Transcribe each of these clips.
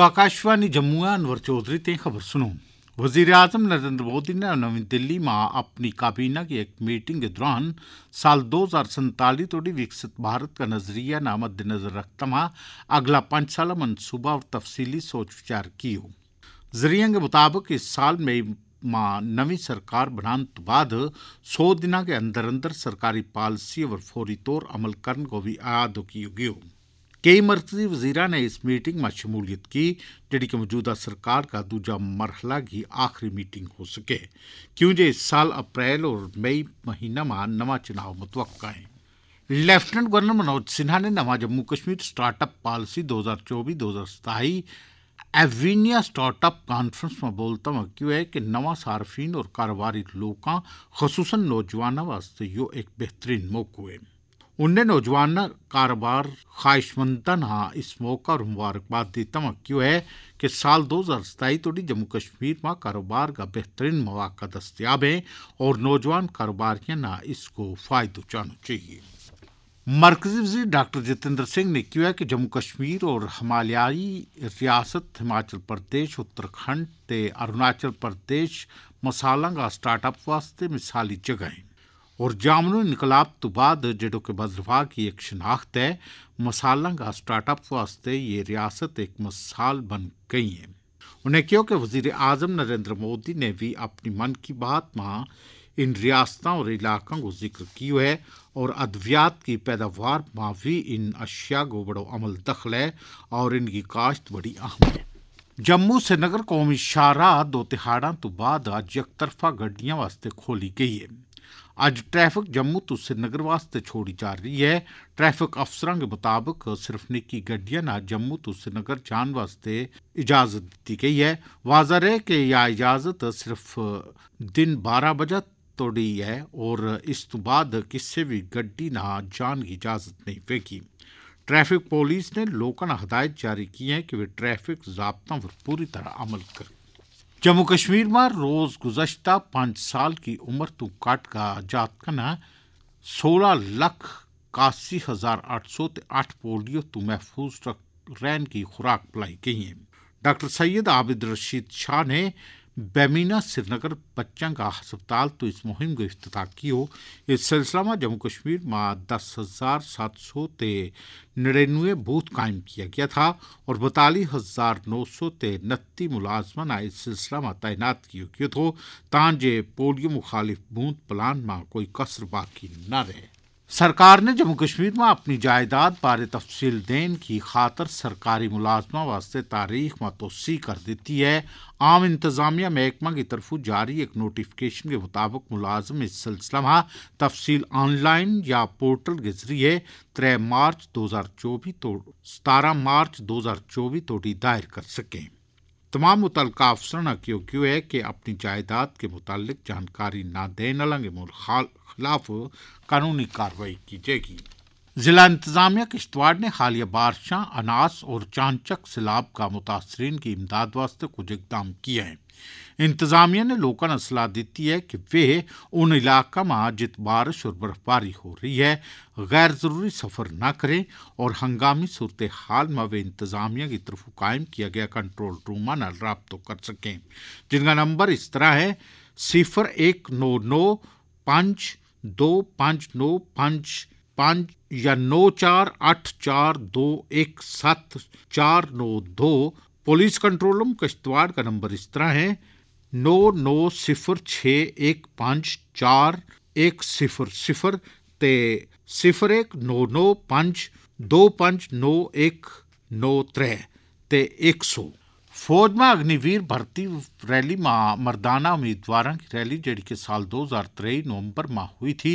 आकाशवाणी जम्मू अनवर चौधरी ते खबर सुनो वजीर अजम नरेंद्र मोदी ने नवी दिल्ली में अपनी काबीना की एक मीटिंग के दौरान साल दो हज़ार संताली तोड़ी विकसित भारत का नजरिया ना मद्देनजर रखता अगला पांच साल मनसूबा और तफसीली सोच विचार की हो ज़रियों के मुताबिक इस साल मई नवी सरकार बनाने तो बाद सौ दिन के अंदर अंदर सरकारी पॉलिसी और फौरी तौर अमल करने को भी आयाद की गयो कई मरकजी वजीरा ने इस मीटिंग में शमूलियत की जी कि मौजूदा सरकार का दूजा मरहला की आखिरी मीटिंग हो सके क्योंकि इस साल अप्रैल और मई महीना में नवा चुनाव मुतव है लेफ्टिनेंट गवर्नर मनोज सिन्हा ने नवा जम्मू कश्मीर स्टार्टअप पॉलिसी दो हज़ार चौबीस दो हज़ार सताई एवीनिया स्टार्टअप कॉन्फ्रेंस में बोलता क्यों है कि नवा सार्फिन और कारोबारी लोग खसूस नौजवानों वास्ते यो एक बेहतरीन मौको है उन्हें नौजवान कारोबार ख्वाहिशमंदा हाँ इस मौका और मुबारकबाद देता हुआ क्यों है कि साल दो हज़ार सताई तोड़ी जम्मू कश्मीर में कारोबार का बेहतरीन मौाक़ा दस्तियाब है और नौजवान कारोबारियाँ ना इसको फ़ायदा उचाना चाहिए मरकजी वजीर डॉक्टर जितेंद्र सिंह ने किया कि जम्मू कश्मीर और हिमालयाई रियासत हिमाचल प्रदेश उत्तराखंड ते अरुणाचल प्रदेश मसालंग स्टार्टअप वास्ते मिसाली जगह हैं और जामनो इनकलाब तो बाद जो कि बदलवा की एक शनाख्त है मसालंग स्टार्टअप वास्ते ये रियासत एक मिसाल बन गई है उन्हें क्यों कि वजीर अजम नरेंद्र मोदी ने भी अपनी मन की बात में इन रियासतों और इलाकों को जिक्र कियो है और अद्वियात की पैदावार में भी इन अशिया को बड़ो अमल दखल है और इनकी काश्त बड़ी अहम है जम्मू श्रीनगर कौमी शाहरा दो तिहाड़ा तो बाद अज एक तरफा गड्डियां वास्ते खोली गई है अज ट्रैफिक जम्मू तो श्रीनगर वास्ते छोड़ी जा रही है ट्रैफिक अफसर के मुताबिक सिर्फ निक्की गड्डियां ना जम्मू तो श्रीनगर जान वास्ते इजाजत दी गई है वाजर है कि यह इजाजत सिर्फ दिन बारह बजे तोड़ी है और इस तो बाद किससे भी गड्डी नहा जान की इजाज़त नहीं फेंकी ट्रैफिक पुलिस ने लोगों हदायत जारी की है कि वे ट्रैफिक जबतों पर पूरी तरह अमल करें जम्मू कश्मीर में रोज़ गुजशत पाँच साल की उम्र तू तो काट का जात कना सोलह लख इक्यासी हज़ार आठ सौ आठ पोलियो तो महफूज रख रैन की खुराक पिलाई गई है डॉक्टर सैयद आबिद रशीद शाह ने बेमीना श्रीनगर बच्चों का हस्पताल तो इस मुहिम को की हो इस सिलसिला में जम्मू कश्मीर में दस हज़ार सात सौ ते नड़िनवे बूथ कायम किया गया था और बतालीस हज़ार नौ सौ ते नत्ती मुलाजमन इस सिलसिला में तैनात किए गए थो ताजे पोलियो मुखालिफ बूथ प्लान में कोई कसर बाकी न रहे सरकार ने जम्मू कश्मीर में अपनी जायदाद बारे तफसील देन की खातर सरकारी मुलाजमा वास्ते तारीख में तोसी कर दी है आम इंतजामिया महकमा की तरफों जारी एक नोटिफिकेशन के मुताबिक मुलाजम इस सिलसिला में तफसील ऑनलाइन या पोर्टल के जरिए त्रै मार्च दो हज़ार चौबीस तो सतारह मार्च दो हज़ार चौबीस तोड़ी दायर कर सकें तमाम मुतल अफसराना कयो क्यों है कि अपनी जायदाद के मुतल जानकारी ना देने लगे खिलाफ कानूनी कार्रवाई की जाएगी जिला इंतजामिया किश्तवाड़ ने हालिया बारिश अनास और चानचक सैलाब का मुतासरीन की इमदाद वास्ते कुछ इकदाम किए हैं इंतजामिया ने लोगों को सलाह दी है कि वे उन इलाकों में जित बारिश और बर्फबारी हो रही है गैर ज़रूरी सफ़र न करें और हंगामी सूरत हाल में वे इंतजामिया की तरफ कायम किया गया कंट्रोल रूम न कर सकें जिनका नंबर इस तरह है सिफर एक नौ नौ पांच दो पांच नौ पांच पांच या नौ चार अठ चार दो एक सात चार नौ दो पुलिस कंट्रोल रूम किश्तवाड़ का नंबर इस तरह है नौ नौ सिफर छः एक पाँच चार एक सिफर सिफर ਤੇ 01995259193 ਤੇ 100 ਫੌਜਮਾ ਅਗਨੀਵੀਰ ਭਰਤੀ रैली માં मर्दाना उम्मीदवारों की रैली जेड़ी के साल 2023 नवंबर में हुई थी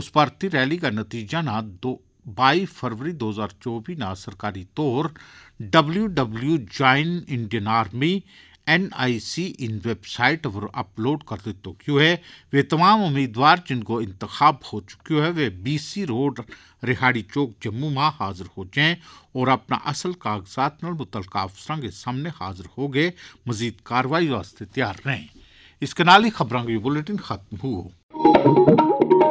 उस भर्ती रैली का नतीजा ना दो 22 फरवरी 2024 ना सरकारी तौर W W join Indian army N I C in website पर अपलोड कर तो क्यों है वे तमाम उम्मीदवार जिनको इंतखब हो चुके है वे बी सी रोड रिहाड़ी चौक जम्मू में हाजिर हो जाए और अपना असल कागजात न मुतल अफसर के सामने हाजिर हो गए मजीद कार्रवाई वास्ते तैयार रहें इस कनाली खबर बुलेटिन खत्म हुआ